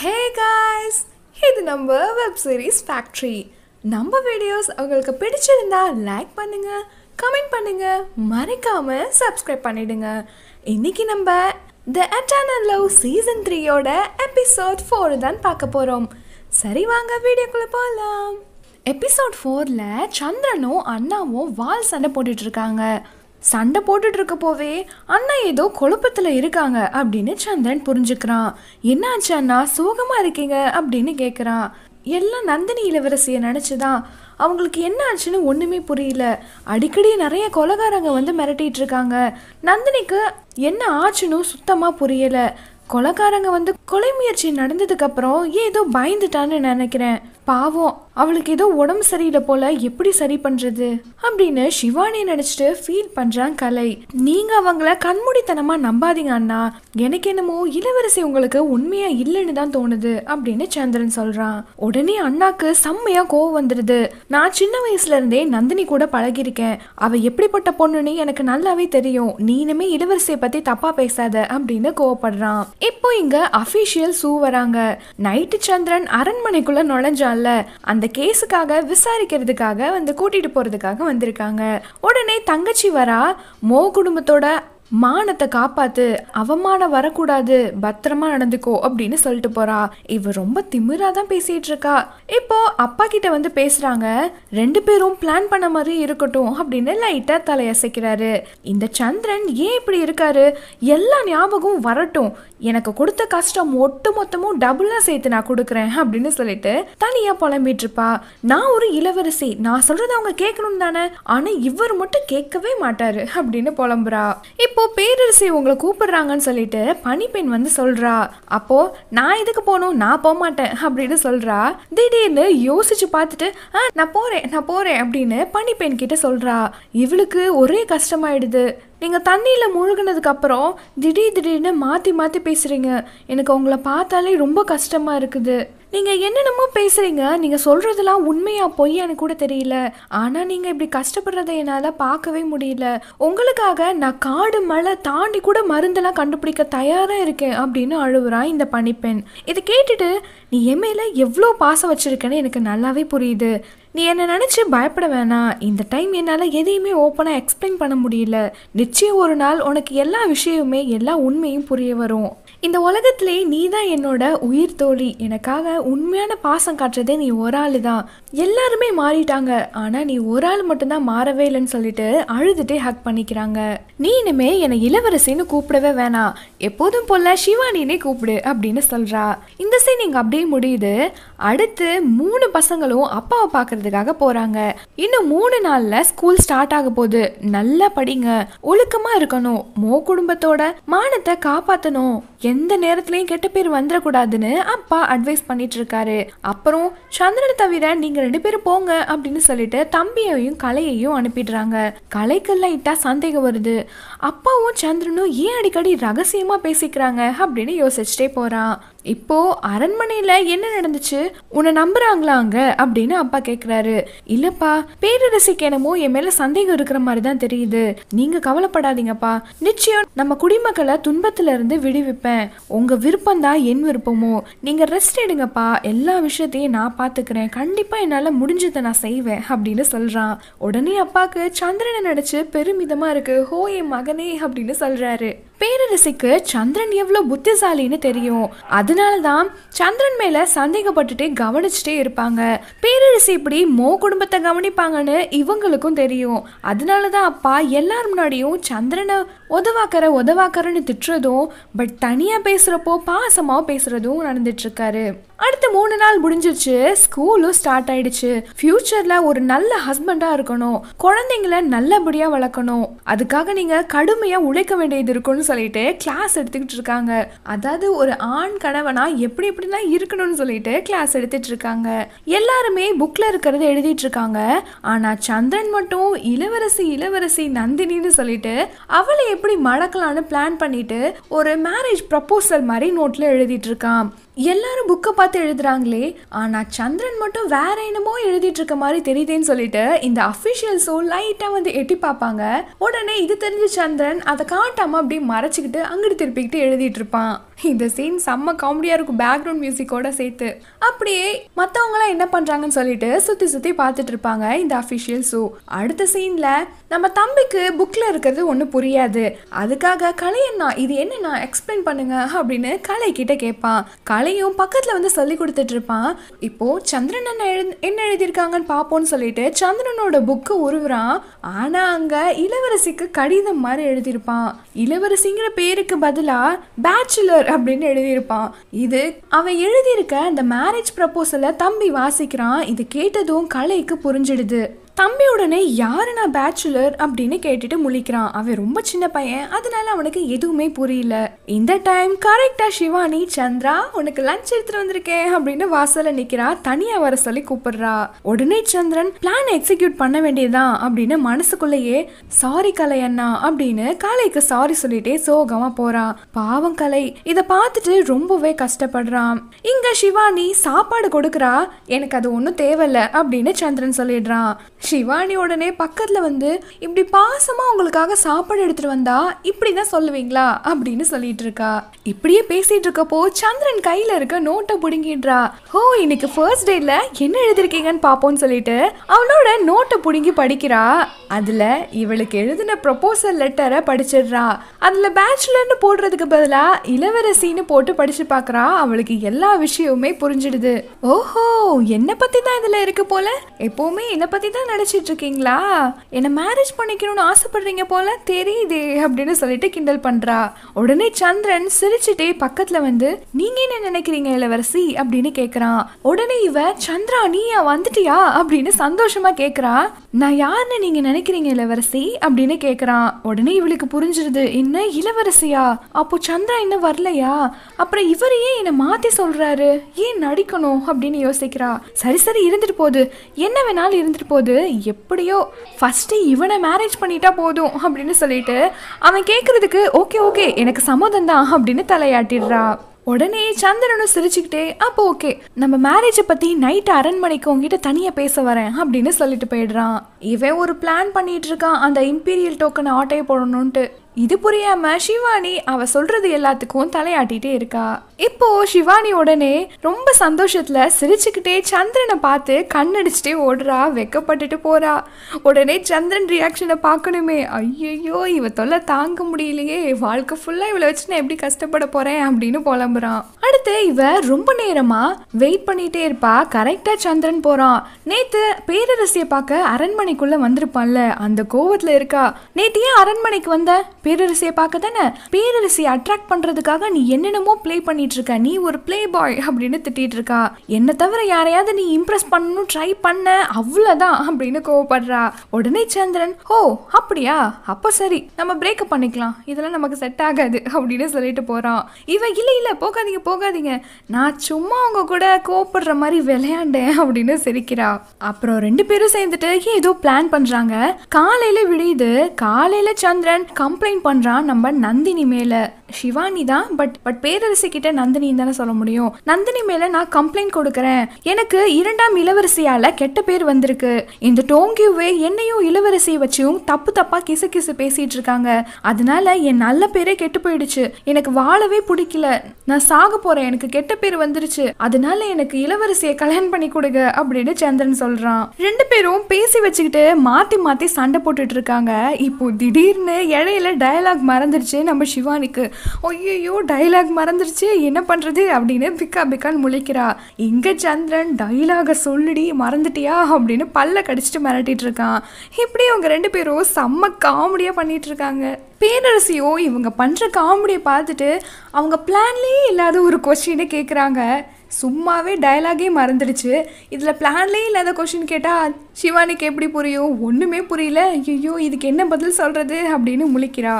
ஹே guys இது நம்ம web series factory நம்ம வீடியோஸ் உங்களுக்கு பிடிச்சிருந்தா லைக் பண்ணுங்கள் கமெண்ட் பண்ணுங்கள் மறக்காமல் சப்ஸ்கிரைப் பண்ணிவிடுங்க இன்னைக்கு நம்ம த அட்டானல் லவ் சீசன் த்ரீயோட எபிசோட் ஃபோர் தான் பார்க்க போகிறோம் சரி வாங்க வீடியோக்குள்ளே போகலாம் எபிசோட் ஃபோரில் சந்திரனும் அண்ணாவும் வால் சண்டை போட்டுட்ருக்காங்க சண்டை போட்டுட்டு இருக்க போவே அண்ணா ஏதோ குழப்பத்தில் இருக்காங்க அப்படின்னு சந்திரன் புரிஞ்சுக்கிறான் என்னாச்சு அண்ணா சோகமாக இருக்கீங்க அப்படின்னு கேட்குறான் எல்லாம் நந்தினி இளவரசியை நினச்சிதான் அவங்களுக்கு என்ன ஆச்சுன்னு ஒன்றுமே புரியல அடிக்கடி நிறைய கொலகாரங்க வந்து மிரட்டிகிட்டு இருக்காங்க நந்தினிக்கு என்ன ஆச்சுன்னு சுத்தமாக புரியலை கொலகாரங்க வந்து கொலை முயற்சி நடந்ததுக்கப்புறம் ஏதோ பயந்துட்டான்னு நினைக்கிறேன் பாவம் அவளுக்கு ஏதோ உடம்பு சரியில்லை போல எப்படி சரி பண்றது அப்படின்னு சிவானி நினைச்சிட்டு ஃபீல் பண்றான் கலை நீங்க அவங்கள கண்மூடித்தனமா நம்பாதீங்க அண்ணா எனக்கு என்னமோ இளவரசி உங்களுக்கு உண்மையா இல்லைன்னு தான் தோணுது அப்படின்னு சந்திரன் சொல்றான் உடனே அண்ணாக்கு செம்மையா கோவம் வந்துடுது நான் சின்ன வயசுல இருந்தே நந்தினி கூட பழகிருக்கேன் அவ எப்படிப்பட்ட பொண்ணுன்னு எனக்கு நல்லாவே தெரியும் நீனுமே இளவரசியை பத்தி தப்பா பேசாத அப்படின்னு கோவப்படுறான் இப்போ இங்க அபிஷியல் சூ வராங்க நைட்டு சந்திரன் அரண்மனைக்குள்ள நுழைஞ்சால இருக்கான்ல அந்த கேஸுக்காக விசாரிக்கிறதுக்காக வந்து கூட்டிட்டு போறதுக்காக வந்திருக்காங்க உடனே தங்கச்சி வரா மோ குடும்பத்தோட மானத்தை காப்பாத்து அவமானம் வரக்கூடாது பத்திரமா நடந்துக்கோ அப்படின்னு சொல்லிட்டு போறா இவ ரொம்ப திமிரா தான் பேசிட்டு இருக்கா இப்போ அப்பா கிட்ட வந்து பேசுறாங்க ரெண்டு பேரும் பிளான் பண்ண மாதிரி இருக்கட்டும் அப்படின்னு லைட்டா தலையசைக்கிறாரு இந்த சந்திரன் ஏன் இப்படி இருக்காரு எல்லா ஞாபகமும் வரட்டும் எனக்கு கொடுத்த கஷ்டம் ஒட்டு மொத்தமும் டபுளாக சேர்த்து நான் கொடுக்குறேன் அப்படின்னு சொல்லிட்டு தனியாக புலம்பிட்டு இருப்பா நான் ஒரு இளவரசி நான் சொல்றது அவங்க கேட்கணும் தானே ஆனால் இவர் மட்டும் கேட்கவே மாட்டாரு அப்படின்னு புலம்புறா இப்போ பேரரசி உங்களை கூப்பிடுறாங்கன்னு சொல்லிட்டு பனிப்பெண் வந்து சொல்றா அப்போ நான் எதுக்கு போகணும் நான் போக மாட்டேன் அப்படின்னு சொல்றா திடீர்னு யோசிச்சு பார்த்துட்டு ஆ நான் போறேன் நான் போறேன் அப்படின்னு பனிப்பெண் கிட்ட சொல்றா இவளுக்கு ஒரே கஷ்டமாயிடுது நீங்கள் தண்ணியில் மூழ்கினதுக்கப்புறம் திடீர் திடீர்னு மாற்றி மாற்றி பேசுகிறீங்க எனக்கு உங்களை பார்த்தாலே ரொம்ப கஷ்டமாக இருக்குது நீங்கள் என்னென்னமோ பேசுகிறீங்க நீங்கள் சொல்கிறதெல்லாம் உண்மையாக பொய்யான்னு கூட தெரியல ஆனால் நீங்கள் இப்படி கஷ்டப்படுறதை என்னால் பார்க்கவே முடியல உங்களுக்காக நான் காடு மழை தாண்டி கூட மருந்தெல்லாம் கண்டுபிடிக்க தயாராக இருக்கேன் அப்படின்னு அழுகுறான் இந்த பனிப்பெண் இதை கேட்டுட்டு நீ என் மேலே எவ்வளோ பாசம் வச்சுருக்கேன்னு எனக்கு நல்லாவே புரியுது நீ என்னை நினச்சி பயப்பட வேணாம் இந்த டைம் என்னால் எதையுமே ஓப்பனாக எக்ஸ்பிளைன் பண்ண முடியல நிச்சயம் ஒரு நாள் உனக்கு எல்லா விஷயமுமே எல்லா உண்மையும் புரிய வரும் இந்த உலகத்திலே நீ தான் என்னோட உயிர் தோழி எனக்காக உண்மையான பாசம் காட்டுறதே நீ ஒரு ஆள் தான் எல்லாருமே மாறிட்டாங்க ஆனால் நீ ஒரு ஆள் மட்டும்தான் மாறவே இல்லைன்னு சொல்லிட்டு அழுதுட்டே ஹக் பண்ணிக்கிறாங்க நீ இனிமே என்னை இளவரசின்னு கூப்பிடவே வேணாம் எப்போதும் போல சிவானினே கூப்பிடு அப்படின்னு சொல்கிறா இந்த சீன் இங்கே அப்படியே முடியுது அடுத்து மூணு பசங்களும் அப்பாவை பார்க்கறதுக்காக போகிறாங்க இன்னும் மூணு நாளில் ஸ்கூல் ஸ்டார்ட் ஆக போகுது நல்லா படிங்க ஒழுக்கமாக இருக்கணும் மோ குடும்பத்தோட மானத்தை காப்பாற்றணும் எந்த நேரத்துலையும் கெட்ட பேர் வந்துடக்கூடாதுன்னு அப்பா அட்வைஸ் பண்ணிட்டு இருக்காரு அப்புறம் சந்திரனை தவிர நீங்க ரெண்டு பேரும் போங்க அப்படின்னு சொல்லிட்டு தம்பியையும் கலையையும் அனுப்பிடுறாங்க கலைக்கு லைட்டா சந்தேகம் வருது அப்பாவும் சந்திரனும் ஏன் அடிக்கடி ரகசியமா பேசிக்கிறாங்க அப்படின்னு யோசிச்சுட்டே போறான் இப்போது அரண்மனையில் என்ன நடந்துச்சு உன்னை நம்புகிறாங்களாங்க அப்படின்னு அப்பா கேட்குறாரு இல்லைப்பா பேரரசிக்கு என்னமோ என் மேல சந்தேகம் இருக்கிற மாதிரி தான் தெரியுது நீங்கள் கவலைப்படாதீங்கப்பா நிச்சயம் நம்ம குடிமக்களை இருந்து விடுவிப்பேன் உங்கள் விருப்பம் தான் என் விருப்பமோ நீங்கள் ரெஸ்ட் எடுங்கப்பா எல்லா விஷயத்தையும் நான் பாத்துக்கிறேன் கண்டிப்பாக என்னால் முடிஞ்சதை நான் செய்வேன் அப்படின்னு சொல்கிறான் உடனே அப்பாவுக்கு சந்திரனை நினைச்சு பெருமிதமாக இருக்குது ஹோ என் மகனே அப்படின்னு சொல்கிறாரு பேரரசிக்கு சந்திரன் எவ்வளோ புத்திசாலின்னு தெரியும் அதனால தான் சந்திரன் மேலே சந்தேகப்பட்டுட்டே கவனிச்சுட்டே இருப்பாங்க பேரரசி இப்படி மோ குடும்பத்தை கவனிப்பாங்கன்னு இவங்களுக்கும் தெரியும் அதனால தான் அப்பா எல்லார் முன்னாடியும் சந்திரனை உதவாக்கற உதவாக்கறன்னு திட்டுறதும் பட் தனியாக பேசுகிறப்போ பாசமாக பேசுகிறதும் இருக்காரு அடுத்த மூணு நாள் முடிஞ்சிருச்சு ஸ்கூலும் ஸ்டார்ட் ஆயிடுச்சு ஃபியூச்சர்ல ஒரு நல்ல ஹஸ்பண்டா இருக்கணும் குழந்தைங்கள நல்லபடியா வளர்க்கணும் அதுக்காக நீங்க கடுமையா உழைக்க வேண்டியது இருக்கும்னு சொல்லிட்டு கிளாஸ் எடுத்துக்கிட்டு இருக்காங்க அதாவது ஒரு ஆண் கணவனா எப்படி எப்படிலாம் இருக்கணும்னு சொல்லிட்டு கிளாஸ் எடுத்துட்டு இருக்காங்க எல்லாருமே புக்ல இருக்கிறத எழுதிட்டு இருக்காங்க ஆனா சந்திரன் மட்டும் இளவரசி இளவரசி நந்தினின்னு சொல்லிட்டு அவளை எப்படி மடக்கலான்னு பிளான் பண்ணிட்டு ஒரு மேரேஜ் ப்ரப்போசல் மாதிரி நோட்ல எழுதிட்டு இருக்கான் எல்லாரும் புக்கை பார்த்து எழுதுறாங்களே ஆனால் சந்திரன் மட்டும் வேற என்னமோ எழுதிட்டு இருக்க மாதிரி தெரியுதுன்னு சொல்லிட்டு இந்த அஃபிஷியல் சோல் லைட்டாக வந்து எட்டி பார்ப்பாங்க உடனே இது தெரிஞ்ச சந்திரன் அதை காட்டாமல் அப்படியே மறைச்சிக்கிட்டு அங்கிட்டு திருப்பிக்கிட்டு எழுதிட்டு இருப்பான் இந்த சீன் செம்ம காமெடியாக இருக்கும் பேக்ரவுண்ட் மியூசிக்கோட சேர்த்து அப்படியே மற்றவங்களாம் என்ன பண்ணுறாங்கன்னு சொல்லிட்டு சுற்றி சுற்றி பார்த்துட்டு இருப்பாங்க இந்த அஃபிஷியல் ஷோ அடுத்த சீனில் நம்ம தம்பிக்கு புக்கில் இருக்கிறது ஒன்றும் புரியாது அதுக்காக கலையண்ணா இது என்னண்ணா எக்ஸ்பிளைன் பண்ணுங்க அப்படின்னு கலை கிட்ட கேட்பான் கலை கதையும் பக்கத்தில் வந்து சொல்லி கொடுத்துட்ருப்பான் இப்போது சந்திரன் என்ன எழு என்ன எழுதியிருக்காங்கன்னு பார்ப்போம்னு சொல்லிட்டு சந்திரனோட புக்கு உருவுறான் ஆனால் அங்கே இளவரசிக்கு கடிதம் மாதிரி எழுதியிருப்பான் இளவரசிங்கிற பேருக்கு பதிலாக பேச்சுலர் அப்படின்னு எழுதியிருப்பான் இது அவன் எழுதியிருக்க அந்த மேரேஜ் ப்ரப்போசலை தம்பி வாசிக்கிறான் இது கேட்டதும் கலைக்கு புரிஞ்சிடுது தம்பி உடனே யாரு நான் பேச்சுலர் அப்படின்னு கேட்டுட்டு முழிக்கிறான் அவன் ரொம்ப சின்ன பையன் அதனால அவனுக்கு எதுவுமே புரியல இந்த டைம் கரெக்டா சிவானி சந்திரா உனக்கு லஞ்ச் எடுத்துட்டு வந்திருக்கேன் அப்படின்னு வாசல நிக்கிறா தனியா வர சொல்லி கூப்பிடுறா உடனே சந்திரன் பிளான் எக்ஸிக்யூட் பண்ண வேண்டியதுதான் அப்படின்னு மனசுக்குள்ளேயே சாரி கலை அண்ணா அப்படின்னு கலைக்கு சாரி சொல்லிட்டே சோகமா போறான் பாவம் கலை இதை பார்த்துட்டு ரொம்பவே கஷ்டப்படுறான் இங்க சிவானி சாப்பாடு கொடுக்குறா எனக்கு அது ஒன்றும் தேவையில்ல அப்படின்னு சந்திரன் சொல்லிடுறான் ஷிவானி உடனே பக்கத்தில் வந்து இப்படி பாசமாக உங்களுக்காக சாப்பாடு எடுத்துகிட்டு வந்தா இப்படி தான் சொல்லுவீங்களா அப்படின்னு சொல்லிட்டு இருக்கா இப்படியே பேசிகிட்டு இருக்கப்போ சந்திரன் கையில் இருக்க நோட்டை பிடுங்கிடுறா ஓ இன்னைக்கு ஃபர்ஸ்ட் டேயில் என்ன எழுதிருக்கீங்கன்னு பார்ப்போம்னு சொல்லிட்டு அவளோட நோட்டை பிடுங்கி படிக்கிறா அதில் இவளுக்கு எழுதின ப்ரொபோசல் லெட்டரை படிச்சிடுறா அதில் பேச்சுலர்னு போடுறதுக்கு பதிலாக இளவரசின்னு போட்டு படிச்சு பார்க்குறா அவளுக்கு எல்லா விஷயமுமே புரிஞ்சிடுது ஓஹோ என்னை பற்றி தான் இதில் இருக்கு போல எப்போவுமே என்னை பற்றி தான் நினச்சிட்டு இருக்கீங்களா என்னை மேரேஜ் பண்ணிக்கணும்னு ஆசைப்படுறீங்க போல தெரியுதே அப்படின்னு சொல்லிட்டு கிண்டல் பண்ணுறா உடனே சந்திரன் சிரிச்சுட்டே பக்கத்தில் வந்து நீங்கள் என்ன நினைக்கிறீங்க இளவரசி அப்படின்னு கேட்குறான் உடனே இவ சந்திரா நீயா வந்துட்டியா அப்படின்னு சந்தோஷமா கேட்குறா நான் யாருன்னு நீங்கள் நினைக்கிறீங்க இளவரசி அப்படின்னு கேட்குறான் உடனே இவளுக்கு புரிஞ்சிருது என்ன இளவரசியா அப்போ சந்திரா இன்னும் வரலையா அப்புறம் இவர் ஏன் என்னை மாற்றி சொல்கிறாரு ஏன் நடிக்கணும் அப்படின்னு யோசிக்கிறா சரி சரி இருந்துட்டு போகுது என்ன வேணாலும் இருந்துட்டு போகுது எப்படியோ ஃபஸ்ட்டு இவனை மேரேஜ் பண்ணிட்டா போதும் அப்படின்னு சொல்லிட்டு அவன் கேட்குறதுக்கு ஓகே ஓகே எனக்கு சம்மதம் தான் அப்படின்னு தலையாட்டிடுறா உடனே சந்திரனும் சிரிச்சுக்கிட்டே அப்போ ஓகே நம்ம மேரேஜை பற்றி நைட் அரண்மனைக்கு உங்ககிட்ட தனியாக பேச வரேன் அப்படின்னு சொல்லிட்டு போயிடுறான் இவன் ஒரு பிளான் பண்ணிட்டு இருக்கான் அந்த இம்பீரியல் டோக்கன் ஆட்டையை போடணும்ட்டு இது புரியாம சிவானி அவ சொல்றது எல்லாத்துக்கும் தலையாட்டிட்டே இருக்கா இப்போ சிவானி உடனே ரொம்ப சந்தோஷத்துல சிரிச்சுக்கிட்டே சந்திரனை பார்த்து கண்ணடிச்சுட்டே ஓடுறா வெக்கப்பட்டுட்டு போறா உடனே சந்திரன் ரியாக்ஷனை பார்க்கணுமே ஐயோ இவ தொல்லை தாங்க முடியலையே வாழ்க்கை ஃபுல்லா இவளை வச்சு நான் எப்படி கஷ்டப்பட போறேன் அப்படின்னு புலம்புறான் அடுத்து இவ ரொம்ப நேரமா வெயிட் பண்ணிட்டே இருப்பா கரெக்டா சந்திரன் போறான் நேத்து பேரரசியை பார்க்க அரண்மனைக்குள்ள வந்திருப்பான்ல அந்த கோவத்துல இருக்கா நேத்து ஏன் அரண்மனைக்கு வந்த பேரரசியை பார்க்க தானே பேரரசியை அட்ராக்ட் பண்ணுறதுக்காக நீ என்னென்னமோ ப்ளே பண்ணிட்டு இருக்க நீ ஒரு ப்ளே பாய் அப்படின்னு திட்டிகிட்டு இருக்கா என்னை தவிர யாரையாவது நீ இம்ப்ரெஸ் பண்ணணும் ட்ரை பண்ண அவ்வளோதான் அப்படின்னு கோவப்படுறா உடனே சந்திரன் ஓ அப்படியா அப்போ சரி நம்ம பிரேக்கப் பண்ணிக்கலாம் இதெல்லாம் நமக்கு செட் ஆகாது அப்படின்னு சொல்லிட்டு போகிறான் இவன் இல்லை இல்லை போகாதீங்க போகாதீங்க நான் சும்மா அவங்க கூட கோவப்படுற மாதிரி விளையாண்டேன் அப்படின்னு சிரிக்கிறா அப்புறம் ரெண்டு பேரும் சேர்ந்துட்டு ஏதோ பிளான் பண்ணுறாங்க காலையில் விடியுது காலையில் சந்திரன் கம்ப்ளைண்ட் கம்ப்ளைண்ட் பண்ணுறான் நம்ம நந்தினி மேலே சிவானி தான் பட் பட் பேரரசி கிட்ட நந்தினி தானே சொல்ல முடியும் நந்தினி மேலே நான் கம்ப்ளைண்ட் கொடுக்குறேன் எனக்கு இரண்டாம் இளவரசியால் கெட்ட பேர் வந்திருக்கு இந்த டோங்கியூவே என்னையும் இளவரசியை வச்சும் தப்பு தப்பாக கிசு கிசு பேசிகிட்டு இருக்காங்க அதனால என் நல்ல பேரே கெட்டு போயிடுச்சு எனக்கு வாழவே பிடிக்கல நான் சாக போகிறேன் எனக்கு கெட்ட பேர் வந்துருச்சு அதனால எனக்கு இளவரசியை கல்யாணம் பண்ணி கொடுங்க அப்படின்னு சந்திரன் சொல்கிறான் ரெண்டு பேரும் பேசி வச்சுக்கிட்டு மாற்றி மாற்றி சண்டை போட்டுட்டு இருக்காங்க இப்போ திடீர்னு இடையில டயலாக் மறந்துருச்சு நம்ம சிவானிக்கு ஐயோ டயலாக் மறந்துருச்சு என்ன பண்ணுறது அப்படின்னு பிக்கா பிக்கான்னு முழிக்கிறா இங்கே சந்திரன் டைலாகை சொல்லிடி மறந்துட்டியா அப்படின்னு பல்ல கடிச்சிட்டு மிரட்டிட்டு இருக்கான் இப்படி அவங்க ரெண்டு பேரும் செம்ம காமெடியாக பண்ணிகிட்டு இருக்காங்க பேரரசியோ இவங்க பண்ணுற காமெடியை பார்த்துட்டு அவங்க பிளான்லேயே இல்லாத ஒரு கொஸ்டினை கேட்குறாங்க சும்மாவே டயலாகே மறந்துடுச்சு இதில் பிளான்லேயே இல்லாத கொஷின் கேட்டால் சிவானிக்கு எப்படி புரியும் ஒன்றுமே புரியல ஐயோ இதுக்கு என்ன பதில் சொல்கிறது அப்படின்னு முழிக்கிறா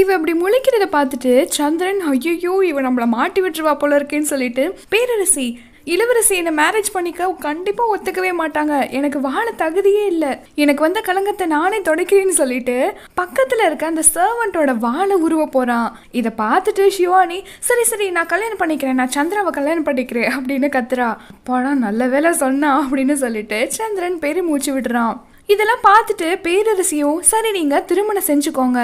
இவ அப்படி முழிக்கிறத பார்த்துட்டு சந்திரன் ஐயோ இவன் நம்மளை மாட்டி விட்டுருவா போல இருக்குன்னு சொல்லிட்டு பேரரசி இளவரசி என்னை மேரேஜ் பண்ணிக்க கண்டிப்பாக ஒத்துக்கவே மாட்டாங்க எனக்கு வாழ தகுதியே இல்லை எனக்கு வந்த கலங்கத்தை நானே தொடக்கிறேன்னு சொல்லிட்டு பக்கத்தில் இருக்க அந்த சர்வெண்ட்டோட வாழை உருவ போறான் இதை பார்த்துட்டு சிவானி சரி சரி நான் கல்யாணம் பண்ணிக்கிறேன் நான் சந்திராவை கல்யாணம் பண்ணிக்கிறேன் அப்படின்னு கத்துறா படம் நல்ல வேலை சொன்னா அப்படின்னு சொல்லிட்டு சந்திரன் பேரு மூச்சு விடுறான் இதெல்லாம் பார்த்துட்டு பேரரசியும் சரி நீங்கள் திருமணம் செஞ்சுக்கோங்க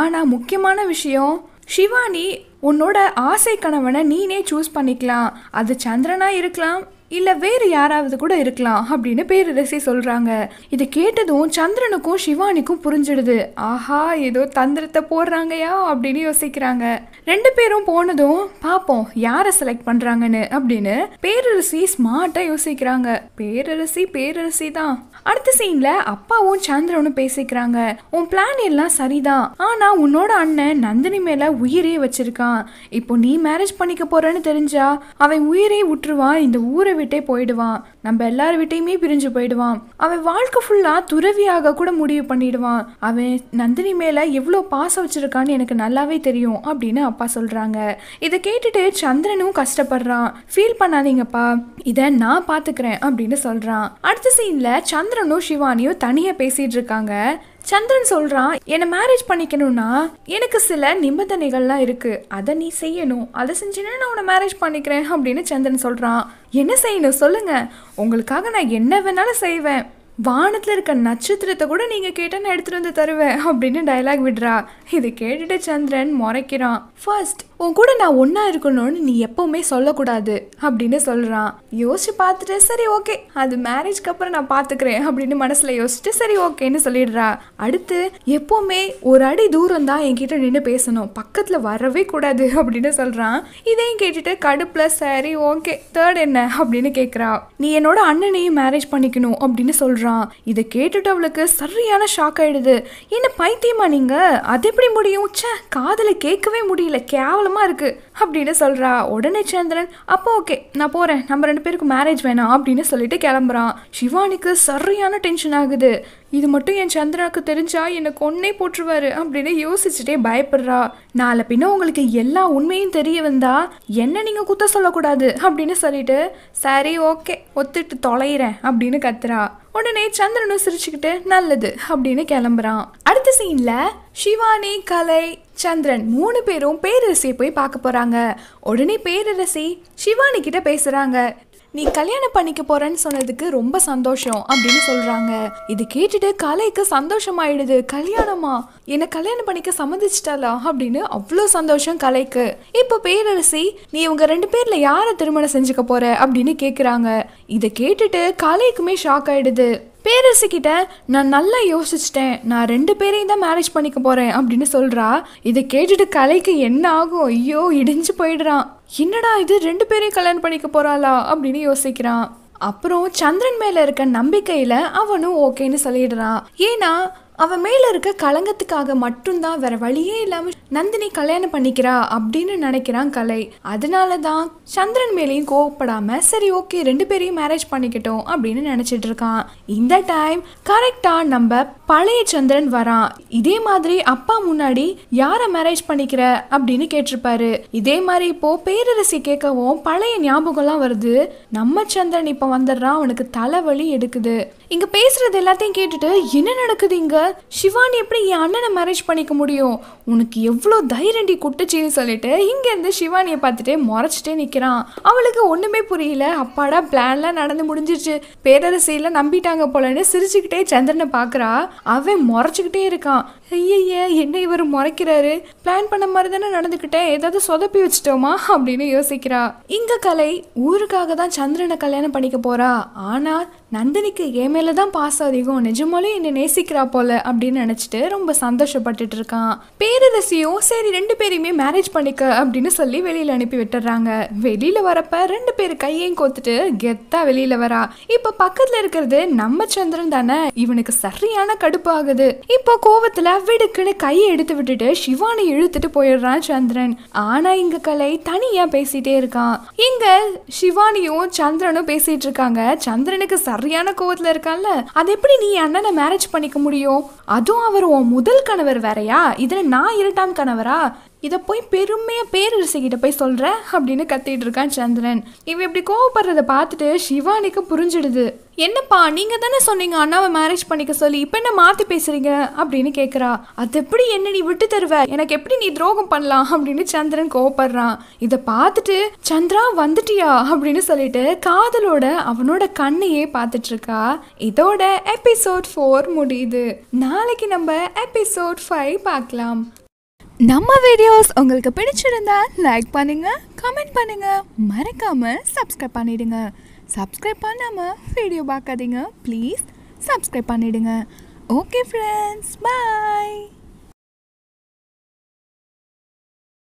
ஆனால் முக்கியமான விஷயம் சிவானி உன்னோட ஆசை கணவனை நீனே சூஸ் பண்ணிக்கலாம் அது சந்திரனாக இருக்கலாம் இல்லை வேறு யாராவது கூட இருக்கலாம் அப்படின்னு பேரரசி சொல்கிறாங்க இது கேட்டதும் சந்திரனுக்கும் சிவானிக்கும் புரிஞ்சிடுது ஆஹா ஏதோ தந்திரத்தை போடுறாங்கயா அப்படின்னு யோசிக்கிறாங்க ரெண்டு பேரும் போனதும் பார்ப்போம் யாரை செலக்ட் பண்ணுறாங்கன்னு அப்படின்னு பேரரசி ஸ்மார்ட்டாக யோசிக்கிறாங்க பேரரசி பேரரசி தான் அடுத்த சீனில் அப்பாவும் சந்திரனும் பேசிக்கிறாங்க உன் பிளான் எல்லாம் சரிதான் ஆனா உன்னோட அண்ணன் நந்தினி மேல உயிரே வச்சிருக்கான் இப்போ நீ மேரேஜ் பண்ணிக்க போறன்னு தெரிஞ்சா அவன் உயிரே விட்டுருவான் இந்த ஊரை விட்டே போயிடுவான் நம்ம வீட்டையுமே பிரிஞ்சு போயிடுவான் அவன் வாழ்க்கை ஃபுல்லாக துறவியாக கூட முடிவு பண்ணிடுவான் அவன் நந்தினி மேல எவ்வளோ பாசம் வச்சிருக்கான்னு எனக்கு நல்லாவே தெரியும் அப்படின்னு அப்பா சொல்கிறாங்க இதை கேட்டுட்டு சந்திரனும் கஷ்டப்படுறான் ஃபீல் பண்ணாதீங்கப்பா இதை நான் பாத்துக்கிறேன் அப்படின்னு சொல்கிறான் அடுத்த சீனில் சந்திரன் சந்திரனும் சிவானியும் தனியாக பேசிகிட்டு இருக்காங்க சந்திரன் சொல்கிறான் என்னை மேரேஜ் பண்ணிக்கணும்னா எனக்கு சில நிபந்தனைகள்லாம் இருக்குது அதை நீ செய்யணும் அதை செஞ்சுன்னா நான் உன்னை மேரேஜ் பண்ணிக்கிறேன் அப்படின்னு சந்திரன் சொல்கிறான் என்ன செய்யணும் சொல்லுங்கள் உங்களுக்காக நான் என்ன வேணாலும் செய்வேன் வானத்தில் இருக்க நட்சத்திரத்தை கூட நீங்கள் கேட்டால் நான் எடுத்துகிட்டு வந்து தருவேன் அப்படின்னு டைலாக் விடுறா இதை கேட்டுட்டு சந்திரன் முறைக்கிறான் ஃபர்ஸ்ட் உன் கூட நான் ஒன்றா இருக்கணும்னு நீ எப்போவுமே சொல்லக்கூடாது அப்படின்னு சொல்கிறான் யோசிச்சு பார்த்துட்டு சரி ஓகே அது மேரேஜ்க்கு அப்புறம் நான் பார்த்துக்கிறேன் அப்படின்னு மனசில் யோசிச்சுட்டு சரி ஓகேன்னு சொல்லிடுறா அடுத்து எப்போவுமே ஒரு அடி தூரம் தான் என்கிட்ட நின்று பேசணும் பக்கத்தில் வரவே கூடாது அப்படின்னு சொல்கிறான் இதையும் கேட்டுட்டு கடுப்பில் சரி ஓகே தேர்ட் என்ன அப்படின்னு கேட்குறா நீ என்னோட அண்ணனையும் மேரேஜ் பண்ணிக்கணும் அப்படின்னு சொல்கிறான் இதை கேட்டுட்டு அவளுக்கு சரியான ஷாக் ஆகிடுது என்ன பைத்தியமா நீங்கள் அது எப்படி முடியும் ச்சே காதில் கேட்கவே முடியல கேவலம் ப்ராப்ளமாக இருக்குது அப்படின்னு சொல்கிறா உடனே சந்திரன் அப்போ ஓகே நான் போகிறேன் நம்ம ரெண்டு பேருக்கு மேரேஜ் வேணாம் அப்படின்னு சொல்லிட்டு கிளம்புறான் சிவானிக்கு சரியான டென்ஷன் ஆகுது இது மட்டும் என் சந்திரனுக்கு தெரிஞ்சா என்னை கொன்னே போட்டுருவாரு அப்படின்னு யோசிச்சுட்டே பயப்படுறா நாளை பின்ன உங்களுக்கு எல்லா உண்மையும் தெரிய வந்தா என்ன நீங்கள் குத்த சொல்லக்கூடாது அப்படின்னு சொல்லிட்டு சரி ஓகே ஒத்துட்டு தொலைகிறேன் அப்படின்னு கத்துறா உடனே சந்திரனும் சிரிச்சுக்கிட்டு நல்லது அப்படின்னு கிளம்புறான் அடுத்த சீனில் சிவானி கலை சந்திரன் மூணு பேரும் பேரரசியை போய் பார்க்க போகிறாங்க உடனே பேரரசி சிவானி கிட்ட பேசுகிறாங்க நீ கல்யாணம் பண்ணிக்க போறன்னு சொன்னதுக்கு ரொம்ப சந்தோஷம் அப்படின்னு சொல்றாங்க இது கேட்டுட்டு கலைக்கு சந்தோஷமாயிடுது கல்யாணமா என்ன கல்யாணம் பண்ணிக்க சம்மதிச்சிட்டாளா அப்படின்னு அவ்வளோ சந்தோஷம் கலைக்கு இப்போ பேரரசி நீ இவங்க ரெண்டு பேர்ல யாரை திருமணம் செஞ்சுக்க போற அப்படின்னு கேக்குறாங்க இதை கேட்டுட்டு கலைக்குமே ஷாக் ஆயிடுது பேரரசிக்கிட்ட நான் நல்லா யோசிச்சிட்டேன் நான் ரெண்டு பேரையும் தான் மேரேஜ் பண்ணிக்க போகிறேன் அப்படின்னு சொல்கிறா இதை கேட்டுட்டு கலைக்கு என்ன ஆகும் ஐயோ இடிஞ்சு போயிடுறான் என்னடா இது ரெண்டு பேரையும் கல்யாணம் பண்ணிக்க போகிறாளா அப்படின்னு யோசிக்கிறான் அப்புறம் சந்திரன் மேலே இருக்க நம்பிக்கையில் அவனும் ஓகேன்னு சொல்லிடுறான் ஏன்னா அவன் மேலே இருக்க களங்கத்துக்காக மட்டும்தான் வேற வழியே இல்லாமல் நந்தினி கல்யாணம் பண்ணிக்கிறா அப்படின்னு நினைக்கிறான் கலை அதனால தான் சந்திரன் மேலேயும் கோவப்படாம சரி ஓகே ரெண்டு பேரையும் மேரேஜ் பண்ணிக்கிட்டோம் அப்படின்னு நினச்சிட்டு இருக்கான் இந்த டைம் கரெக்டாக நம்ம பழைய சந்திரன் வரான் இதே மாதிரி அப்பா முன்னாடி யாரை மேரேஜ் பண்ணிக்கிற அப்படின்னு கேட்டிருப்பாரு இதே மாதிரி இப்போ பேரரசி கேட்கவும் பழைய ஞாபகம்லாம் வருது நம்ம சந்திரன் இப்போ வந்துடுறான் அவனுக்கு தலைவலி எடுக்குது இங்கே பேசுறது எல்லாத்தையும் கேட்டுட்டு என்ன நடக்குது இங்கே என்றால் சிவானி எப்படி என் அண்ணனை மேரேஜ் பண்ணிக்க முடியும் உனக்கு எவ்வளோ தைரண்டி குட்டுச்சின்னு சொல்லிட்டு இங்கேருந்து சிவானியை பார்த்துட்டே முறைச்சிட்டே நிற்கிறான் அவளுக்கு ஒன்றுமே புரியல அப்பாடா பிளான்லாம் நடந்து முடிஞ்சிருச்சு பேரரசியில் நம்பிட்டாங்க போலன்னு சிரிச்சுக்கிட்டே சந்திரனை பார்க்குறா அவன் முறைச்சிக்கிட்டே இருக்கான் ஐயய்ய என்ன இவர் முறைக்கிறாரு பிளான் பண்ண மாதிரி தானே நடந்துக்கிட்டேன் ஏதாவது சொதப்பி வச்சுட்டோமா அப்படின்னு யோசிக்கிறா இங்க கலை ஊருக்காக தான் சந்திரனை கல்யாணம் பண்ணிக்க போறா ஆனால் நந்தினிக்கு என் மேலே தான் பாசம் அதிகம் நிஜமாலே என்னை நேசிக்கிறா போல அப்படின்னு நினச்சிட்டு ரொம்ப சந்தோஷப்பட்டுட்டு இருக்கான் பேரரசியும் சரி ரெண்டு பேரையுமே மேரேஜ் பண்ணிக்க அப்படின்னு சொல்லி வெளியில் அனுப்பி விட்டுறாங்க வெளியில் வரப்ப ரெண்டு பேர் கையையும் கோத்துட்டு கெத்தா வெளியில் வரா இப்போ பக்கத்தில் இருக்கிறது நம்ம சந்திரன் தானே இவனுக்கு சரியான கடுப்பு ஆகுது இப்போ கோவத்தில் விடுக்குன்னு கையை எடுத்து விட்டுட்டு சிவானை இழுத்துட்டு போயிடுறான் சந்திரன் ஆனா இங்க கலை தனியா பேசிட்டே இருக்கான் இங்க சிவானியும் சந்திரனும் பேசிட்டு இருக்காங்க சந்திரனுக்கு சரியான கோவத்துல இருக்கான்ல அது எப்படி நீ அண்ணனை மேரேஜ் பண்ணிக்க முடியும் அதுவும் அவர் உன் முதல் கணவர் வேறையா இதில் நான் இரண்டாம் கணவரா இதை போய் பெருமையாக பேரரசிக்கிட்ட போய் சொல்கிற அப்படின்னு கத்திட்டு இருக்கான் சந்திரன் இவன் இப்படி கோவப்படுறதை பார்த்துட்டு சிவானிக்கு புரிஞ்சிடுது என்னப்பா நீங்கள் தானே சொன்னீங்க அண்ணாவை மேரேஜ் பண்ணிக்க சொல்லி இப்போ என்ன மாற்றி பேசுறீங்க அப்படின்னு கேட்குறா அது எப்படி என்ன நீ விட்டு தருவ எனக்கு எப்படி நீ துரோகம் பண்ணலாம் அப்படின்னு சந்திரன் கோவப்படுறான் இதை பார்த்துட்டு சந்திரா வந்துட்டியா அப்படின்னு சொல்லிட்டு காதலோட அவனோட கண்ணையே பார்த்துட்டு இருக்கா இதோட எபிசோட் ஃபோர் முடியுது நாளைக்கு நம்ம எபிசோட் ஃபைவ் பார்க்கலாம் நம்ம வீடியோஸ் உங்களுக்கு பிடிச்சிருந்தா லைக் பண்ணுங்க கமெண்ட் பண்ணுங்க மறக்காம சப்ஸ்கிரைப் பண்ணிடுங்க சப்ஸ்கிரைப் பண்ணாம வீடியோ பார்க்காதீங்க ப்ளீஸ் சப்ஸ்கிரைப் பண்ணிடுங்க ஓகே ஃப்ரெண்ட்ஸ் பாய்